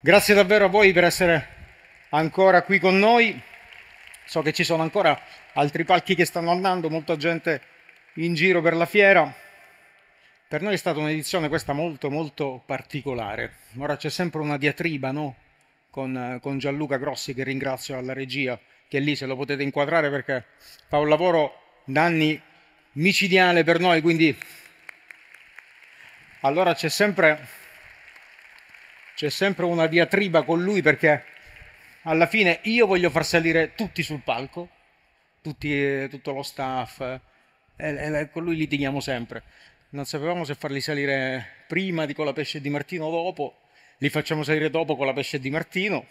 Grazie davvero a voi per essere ancora qui con noi. So che ci sono ancora altri palchi che stanno andando, molta gente in giro per la fiera. Per noi è stata un'edizione questa molto molto particolare. Ora c'è sempre una diatriba no? con, con Gianluca Grossi che ringrazio alla regia, che lì se lo potete inquadrare perché fa un lavoro da anni micidiale per noi, quindi allora c'è sempre c'è sempre una diatriba con lui perché alla fine io voglio far salire tutti sul palco, tutti, eh, tutto lo staff, eh, e, e con lui litighiamo sempre. Non sapevamo se farli salire prima di con la pesce di Martino o dopo, li facciamo salire dopo con la pesce di Martino,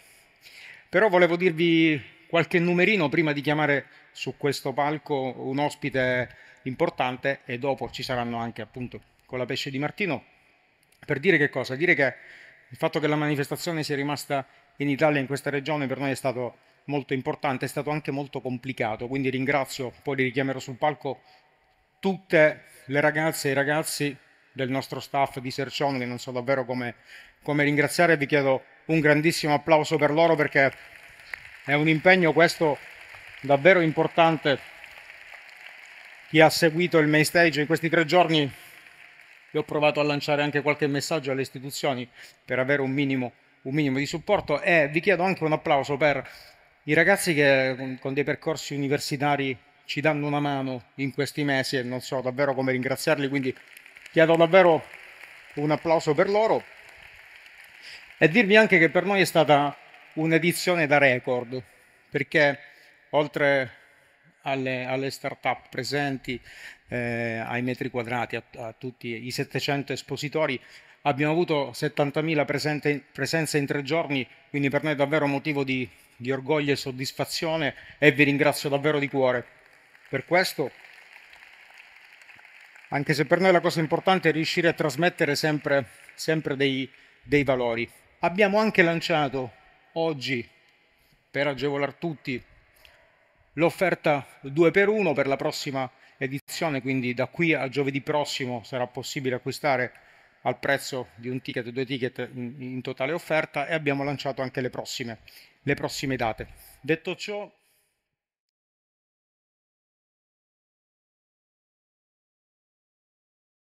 però volevo dirvi qualche numerino prima di chiamare su questo palco un ospite importante e dopo ci saranno anche appunto con la pesce di Martino per dire che cosa? Dire che il fatto che la manifestazione sia rimasta in Italia, in questa regione, per noi è stato molto importante, è stato anche molto complicato, quindi ringrazio, poi li richiamerò sul palco, tutte le ragazze e i ragazzi del nostro staff di Sercione, che non so davvero come, come ringraziare, vi chiedo un grandissimo applauso per loro perché è un impegno questo davvero importante. Chi ha seguito il main stage in questi tre giorni io ho provato a lanciare anche qualche messaggio alle istituzioni per avere un minimo, un minimo di supporto e vi chiedo anche un applauso per i ragazzi che con dei percorsi universitari ci danno una mano in questi mesi e non so davvero come ringraziarli, quindi chiedo davvero un applauso per loro e dirvi anche che per noi è stata un'edizione da record, perché oltre alle, alle start-up presenti eh, ai metri quadrati, a, a, tutti i 700 espositori. Abbiamo avuto 70.000 presente, presenze in tre giorni, quindi per noi è davvero motivo di, di orgoglio e soddisfazione e vi ringrazio davvero di cuore per questo anche se per noi la cosa importante è riuscire a trasmettere sempre, sempre dei, dei, valori. Abbiamo anche lanciato oggi, per agevolare tutti, l'offerta 2 per 1 per la prossima edizione, quindi da qui a giovedì prossimo sarà possibile acquistare al prezzo di un ticket, due ticket in, in totale offerta e abbiamo lanciato anche le prossime, le prossime date. Detto ciò,